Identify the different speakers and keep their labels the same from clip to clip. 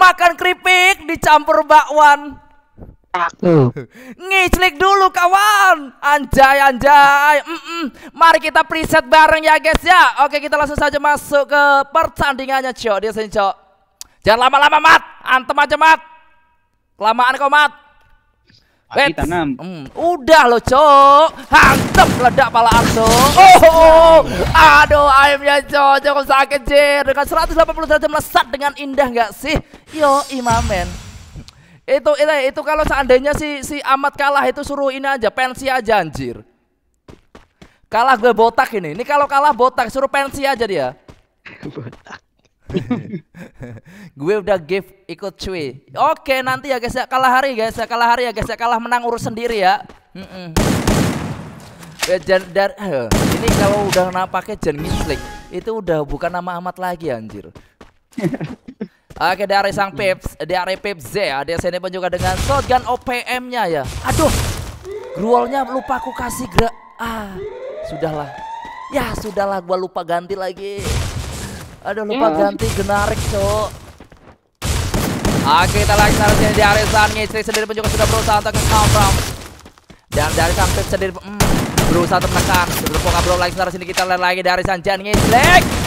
Speaker 1: makan keripik dicampur bakwan. Aku. Ngiclik dulu kawan. Anjay anjay. Mm -mm. Mari kita preset bareng ya guys ya. Oke kita langsung saja masuk ke pertandingannya Cok. Dia sini Cok. Jangan lama-lama mat. Antem aja mat. Kelamaan kau mat. Wait. tanam. Hmm. Udah lo Cok. hantep, ledak pala Arso. Oh, oh, aduh ayamnya Cok cukup sakit, Jir. Dengan 180 derajat melesat dengan indah nggak sih? Yo, imamen. Itu itu itu kalau seandainya si si Ahmad kalah itu suruh ini aja, pensi aja anjir. Kalah gue botak ini. Ini kalau kalah botak suruh pensi aja dia. botak. gue udah give ikut cuy. Oke nanti ya guys ya kalah hari guys ya kalah hari ya guys ya kalah menang urus sendiri ya. Mm -mm. ini kalau udah nggak pakai Jen Mislik itu udah bukan nama amat lagi anjir. Oke dari sang Pips, dari Pips Z ya, ada sini pun juga dengan shotgun OPM-nya ya. Aduh, gruolnya lupa aku kasih gerak. Ah, sudahlah. Ya sudahlah, gue lupa ganti lagi. Aduh lupa yeah. ganti genarik cok. Oke ah, kita lagi seharusnya di Arisan Ngistrik sendiri pun juga sudah berusaha untuk ke from Dan dari sang sendiri mm, berusaha untuk menekan Sebelum Poka belum lagi sini kita lihat lagi dari Arisan Jan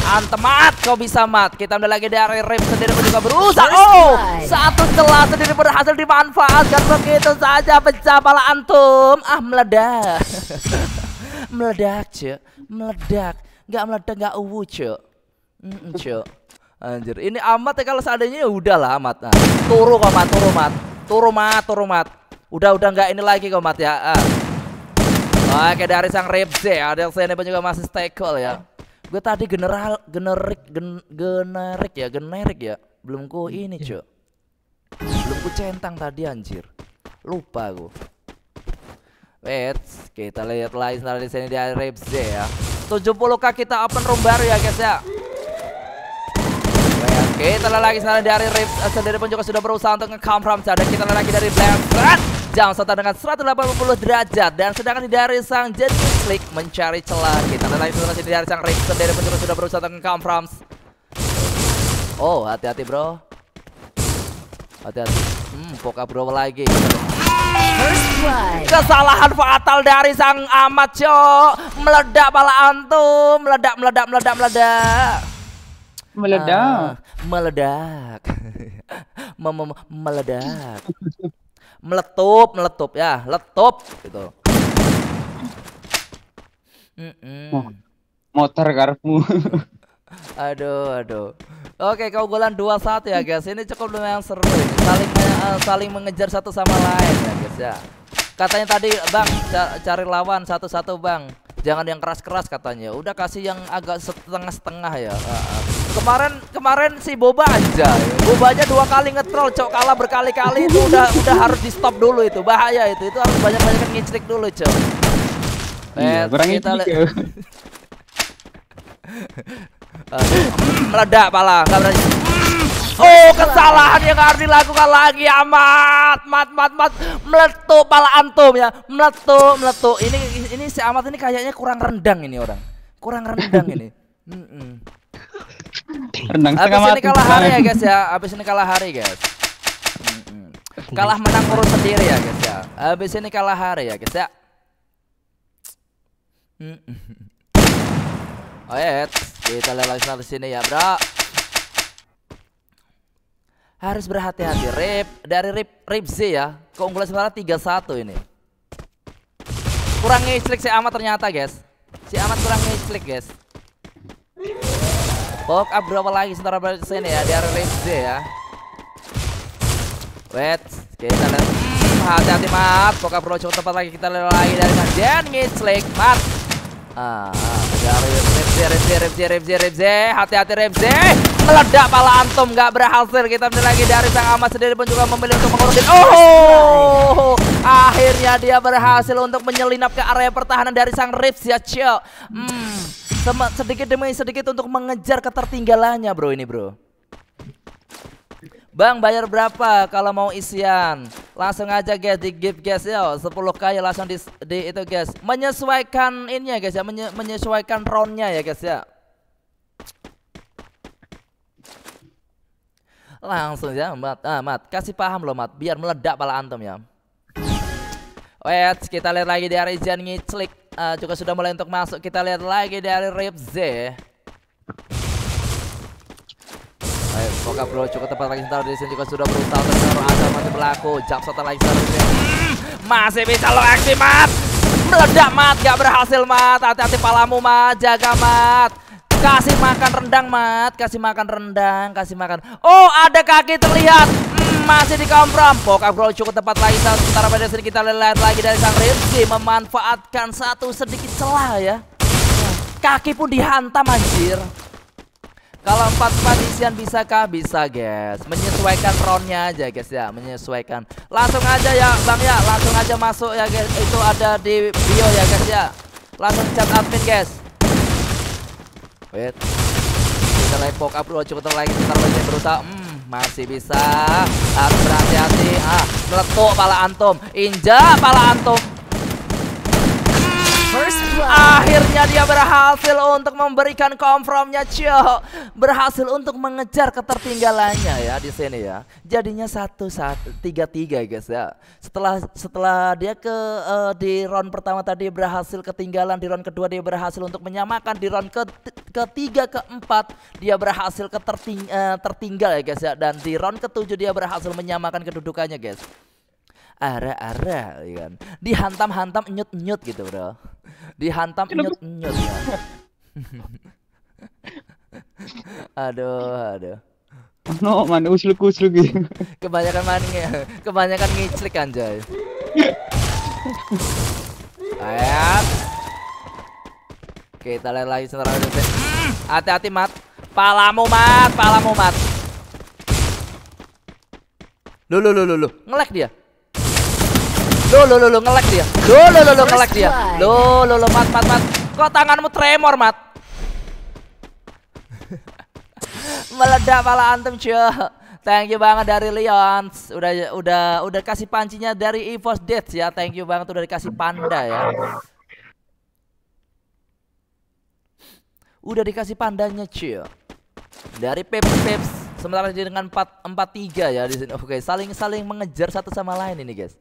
Speaker 1: Antemat kau bisa mat Kita ambil lagi dari Rip sendiri pun juga berusaha Oh satu celah sendiri berhasil dimanfaatkan Begitu saja pecah pala antum Ah meledak Meledak cok Meledak Gak meledak gak uwu cok Mm -mm, Anjir, ini amat ya kalau seandainya ya lah amat. Nah, turu kok mat, turu mat. Turu mat, turu mat. Udah udah nggak ini lagi kok mat ya. Uh. Oke dari sang ya, ada yang sini pun juga masih stay cool ya. Gue tadi general generik gen, generik ya, generik ya. Belum ku iya. ini, Cuk. Belum ku centang tadi anjir. Lupa gue. Wait, kita lihat lagi di sini di Rebze ya. 70k kita open room baru ya guys ya. Kita lagi sekarang dari Rip eh, sendiri pun juga sudah berusaha untuk nge from dan kita lagi dari Blackstrat jam serta dengan 180 derajat dan sedangkan dari sang Jadis League mencari celah kita lagi masih dari sang Rip sendiri pun juga sudah berusaha untuk nge from Oh hati-hati bro Hati-hati Hmm Poka bro lagi Kesalahan fatal dari sang amat cok Meledak pala antum Meledak meledak meledak meledak meledak uh, meledak meledak meletup meletup ya letup gitu mm motor karpu aduh aduh oke kau golan dua satu ya guys ini cukup lumayan seru ya. saling uh, saling mengejar satu sama lain ya guys ya katanya tadi bang cari lawan satu-satu bang jangan yang keras-keras katanya udah kasih yang agak setengah-setengah ya uh, Kemarin kemarin si Boba aja. Boba aja dua kali ngetrol, cok kalah berkali-kali itu udah udah harus di stop dulu itu. Bahaya itu. Itu harus banyak-banyak ngiclik dulu, cok. Iya, kita ngiclik. Ya. Meledak pala, nggak berani. Oh, kesalahan yang harus dilakukan lagi amat. Mat mat mat meletup pala antum ya. Meletup, meletup. Ini ini si Amat ini kayaknya kurang rendang ini orang. Kurang rendang ini. Mm -mm. Renang setengah ya, ya. Abis ya, ini kalah hari ya guys ya. Abis oh, ini kalah hari guys. Kalah menang urus sendiri ya guys ya. Abis ini kalah hari ya guys ya. Oke, kita lihat lagi di sini ya bro. Harus berhati-hati Rip dari Rip Rip Z ya. Keunggulan sementara tiga satu ini. Kurang ngeclik si Amat ternyata guys. Si Amat kurang ngeclik guys. Hook up berapa lagi seberapa sini ya di area range ya. Wait, kita lihat. Hati-hati mat, Hook up bro tempat lagi kita lihat lagi dari Dan slick mat. Ah, dari Rebze, Rebze, Rebze, Rebze, Rebze, hati-hati Rebze. Meledak pala Antum, nggak berhasil. Kita ambil lagi dari Sang Amat sendiri pun juga memilih untuk mengurutin Oh, Akhirnya dia berhasil untuk menyelinap ke area pertahanan dari sang Rips ya Cio. Hmm, sedikit demi sedikit untuk mengejar ketertinggalannya bro ini bro. Bang bayar berapa kalau mau isian? Langsung aja guys di give guys ya 10k langsung di, di itu guys. Menyesuaikan ini ya guys ya, menye, menyesuaikan roundnya ya guys ya. Langsung ya Mat, ah, Mat kasih paham loh Mat biar meledak pala antum ya. Wait, kita lihat lagi dari Jan Ngiclik uh, juga sudah mulai untuk masuk. Kita lihat lagi dari Ripze. Ayo, semoga Bro cukup tepat lagi sentar di sini juga sudah berusaha untuk menaruh ada masih berlaku. Jump shot lagi sebentar. Hmm, masih bisa lo aksi, Mat. Meledak, Mat. Gak berhasil, Mat. Hati-hati palamu, Mat. Jaga, Mat. Kasih makan rendang, Mat. Kasih makan rendang, kasih makan. Oh, ada kaki terlihat. Hmm, masih dikomprom. Pokok bro cukup tempat lain. Sementara pada sini kita lihat lagi dari Sang Rizky memanfaatkan satu sedikit celah ya. Kaki pun dihantam anjir. Kalau empat empat isian bisa kah? Bisa guys. Menyesuaikan roundnya aja guys ya. Menyesuaikan. Langsung aja ya bang ya. Langsung aja masuk ya guys. Itu ada di bio ya guys ya. Langsung chat admin guys. Wait. Kita lagi poke up dulu, cukup lagi sebentar lagi berusaha. Hmm, masih bisa. Harus ah, berhati-hati. Ah, meletuk pala antum. Injak pala antum. Akhirnya dia berhasil untuk memberikan kompromnya Cio. Berhasil untuk mengejar ketertinggalannya ya di sini ya. Jadinya satu satu tiga tiga guys ya. Setelah setelah dia ke uh, di round pertama tadi berhasil ketinggalan di round kedua dia berhasil untuk menyamakan di round ke ketiga keempat dia berhasil terting, uh, eh, tertinggal ya guys ya dan di round ketujuh dia berhasil menyamakan kedudukannya guys ara-ara ya kan. Dihantam-hantam nyut-nyut gitu, Bro. Dihantam nyut-nyut. Ya. aduh, aduh. No, man, usluk usluk gitu. Kebanyakan maning ya, kebanyakan ngiclik anjay. Ayat. Kita lihat lagi setelah hmm, Hati-hati mat, palamu mat, palamu mat. Lu lu lu lu, ngelek dia. Lo lo lo lo ngelek dia. Lo lo lo lo ngelek dia. Lo lo lo mat mat mat. Kok tanganmu tremor, Mat? Meledak malah antem cuy. Thank you banget dari Leon. Udah udah udah kasih pancinya dari Evos Death ya. Thank you banget udah dikasih panda ya. Udah dikasih pandanya cuy. Dari Peps Peps sementara dengan 4 43 ya di sini. Oke, saling saling mengejar satu sama lain ini guys.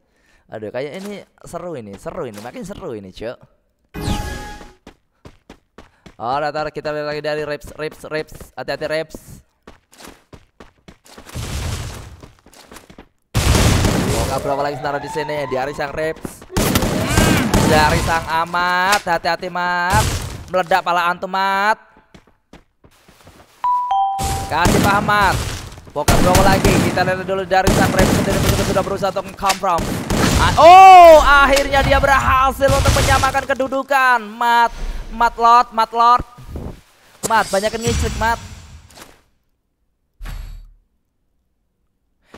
Speaker 1: Aduh, kayak ini seru ini, seru ini, makin seru ini, cok Oh, datar kita lihat lagi dari reps, reps, reps, Hati-hati Oh, gak berapa lagi senaruh di sini dari sang reps. Dari sang Amat, hati-hati Mat. Meledak pala antum Mat. Kasih paham Mat. Pokoknya lagi kita lihat dulu dari sang reps sendiri sudah berusaha untuk come from. Ah, oh, akhirnya dia berhasil untuk menyamakan kedudukan. Mat, mat lot, mat lord. Mat, banyakin ngisik, mat.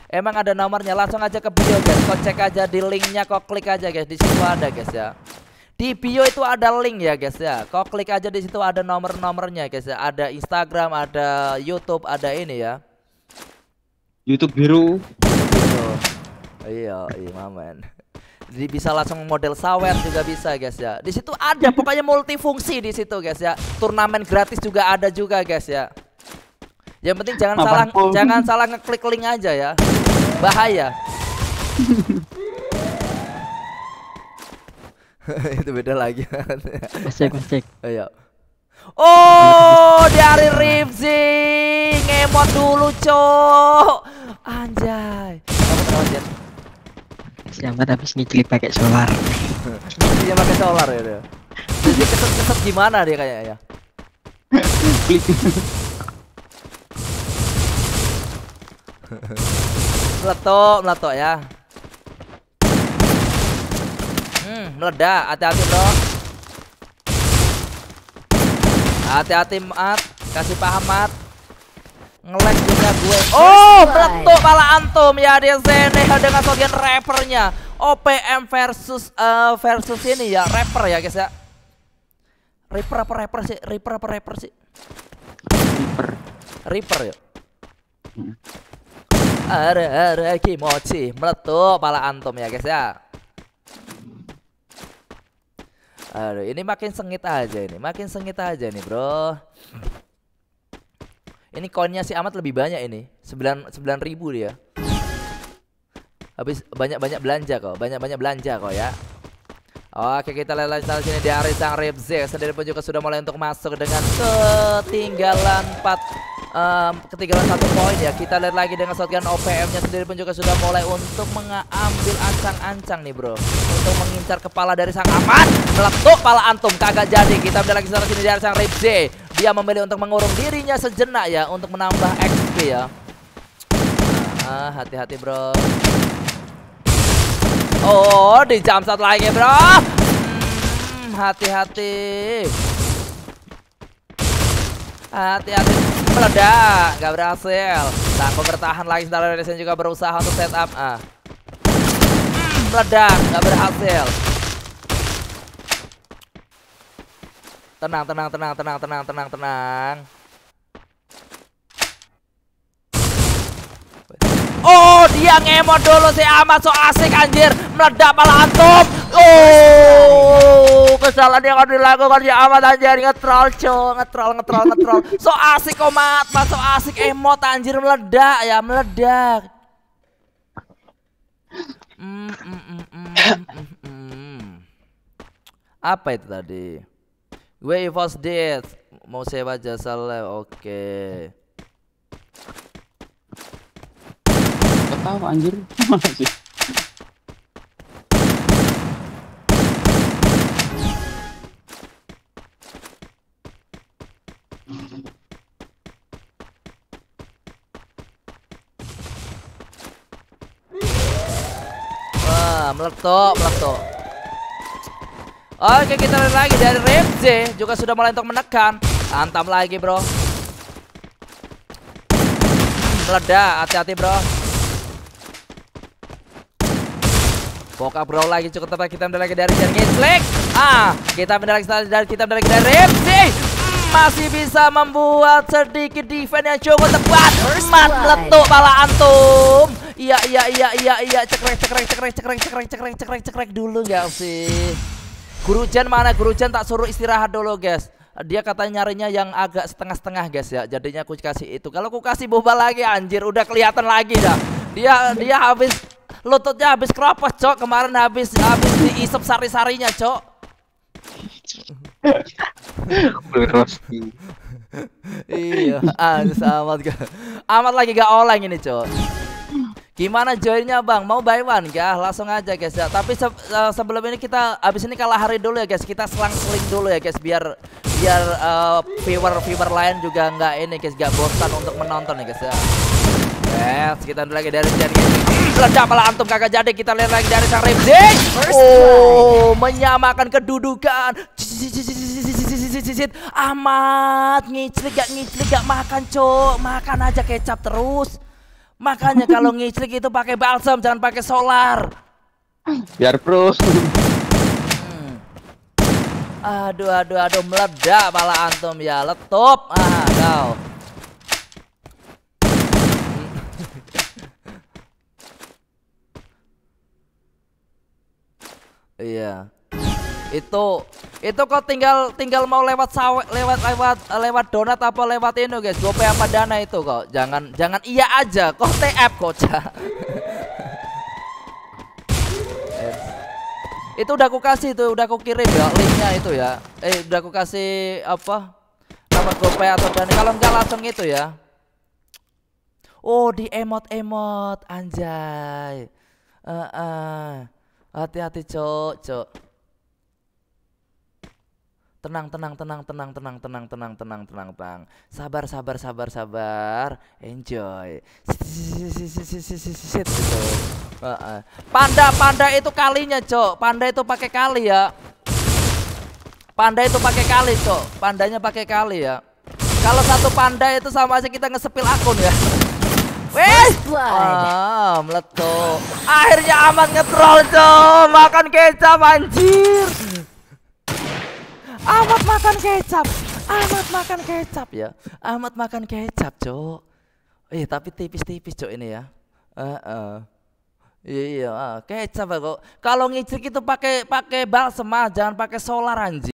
Speaker 1: Emang ada nomornya, langsung aja ke bio guys. Kau cek aja di linknya, kau klik aja guys. Di situ ada guys ya. Di bio itu ada link ya guys ya. Kau klik aja di situ ada nomor-nomornya guys ya. Ada Instagram, ada YouTube, ada ini ya. YouTube biru. Oh, iya, iya, mamen. Jadi bisa langsung model sawer juga bisa guys ya. Di situ ada pokoknya multifungsi di situ guys ya. Turnamen gratis juga ada juga guys ya. Yang penting jangan Apa salah jangan salah ngeklik link aja ya. Bahaya. itu beda lagi. cek cek. Ayo. Oh, iya. oh dari Ripzi ngemot dulu, cok. Anjay. Kamu zaman habis ngicil pakai solar dia pakai solar ya dia jadi keset keset gimana dia kayaknya ya meletok meletok ya hmm meledak hati-hati bro hati-hati mat kasih paham mat Ngelag juga gue. Oh, meletup pala antum ya dia Zeneha dengan sogen rappernya. OPM versus uh, versus ini ya, rapper ya guys ya. Reaper apa rapper sih? Reaper apa rapper sih? Reaper. Reaper ya. Hmm. Are are kimochi meletup pala antum ya guys ya. Aduh, ini makin sengit aja ini, makin sengit aja nih, Bro. Ini koinnya si Ahmad lebih banyak ini. 9 ribu dia. Habis banyak-banyak belanja kok, banyak-banyak belanja kok ya. Oke, kita lihat lanjutan sini dari sang Ripzik sendiri pun juga sudah mulai untuk masuk dengan ketinggalan 4 um, ketinggalan satu poin ya kita lihat lagi dengan shotgun OPM-nya sendiri pun juga sudah mulai untuk mengambil ancang-ancang nih bro untuk mengincar kepala dari sang aman meletuk kepala antum kagak jadi kita lihat lagi satu sini dari sang Ripsy dia memilih untuk mengurung dirinya sejenak ya untuk menambah XP ya. Ah, hati-hati bro. Oh, di jam satu lagi bro. Hmm, hati-hati. hati-hati. meledak, nggak berhasil. Tanpa bertahan lagi sementara juga berusaha untuk setup. Ah. Hmm, meledak, nggak berhasil. Tenang, tenang, tenang, tenang, tenang, tenang, tenang. Oh, dia ngemot dulu si amat so asik anjir. Meledak pala antum. Oh, kesalahan yang dilakukan si amat anjir ngetrol, co, ngetrol, ngetrol, ngetrol. So asik komat, pas so asik emot anjir meledak ya, meledak. Mm, mm, mm, mm, mm, mm. mm. Apa itu tadi? Wait was dead. Mau sewa jasa lab. Oke. Okay. Tahu anjir. Wah, meletok, meletok. Oke kita lihat lagi dari RMZ juga sudah mulai untuk menekan. antam lagi bro. Meledak, hati-hati bro. Bokap bro lagi cukup tepat kita ambil lagi dari Jergen Ah, kita ambil dari kita kita lagi dari RMZ Masih bisa membuat sedikit defense yang cukup tepat. Mat letuk pala antum. Iya iya iya iya iya cekrek cekrek cekrek cekrek cekrek cekrek cekrek cekrek dulu gak sih? Guru Jen mana? Guru Jen tak suruh istirahat dulu, guys. Dia katanya nyarinya yang agak setengah-setengah, guys ya. Jadinya aku kasih itu. Kalau aku kasih boba lagi, anjir, udah kelihatan lagi dah. Dia dia habis lututnya habis keropos, cok. Kemarin habis habis diisep sari-sarinya, cok. iya, ah, amat, amat lagi gak oleng ini, cok. Gimana joinnya bang? Mau buy one ya? Langsung aja guys ya. Tapi se se eh, sebelum ini kita habis ini kalah hari dulu ya guys. Kita selang-seling dulu ya guys biar biar eh, viewer viewer viewer lain juga nggak ini guys Gak bosan untuk menonton ya guys ya. Yes, kita lagi dari Jan Ledak malah antum kagak jadi Kita lihat lagi dari sang Rimzik Oh, menyamakan kedudukan Amat, ngiclik gak ngiclik gak makan cok Makan aja kecap terus Makanya kalau ngijlik itu pakai balsam, jangan pakai solar. Biar pro. Hmm. Aduh, aduh, aduh, meledak malah antum ya, letup. Ah, kau. Iya. yeah itu itu kok tinggal tinggal mau lewat sawe, lewat lewat eh, lewat donat apa lewat ini guys gope apa dana itu kok jangan jangan iya aja kok TF koca itu udah aku kasih itu udah aku kirim ya linknya itu ya eh udah aku kasih apa nama gopay atau dana kalau enggak langsung itu ya oh di emot emot anjay uh, uh. hati-hati cok cok tenang tenang tenang tenang tenang tenang tenang tenang tenang tenang sabar sabar sabar sabar enjoy gitu. panda panda itu kalinya cok panda itu pakai kali ya panda itu pakai kali cok pandanya pakai kali ya kalau satu panda itu sama aja kita ngesepil akun ya Wih, ah, meletup. Akhirnya aman ngetrol, cok. Makan kecap, anjir amat makan kecap. amat makan kecap ya. amat makan kecap, Cok. Eh, tapi tipis-tipis, Cok ini ya. Uh, uh. Iya, kecap kok. Kalau ngicik itu pakai pakai balsam, jangan pakai solar anjing.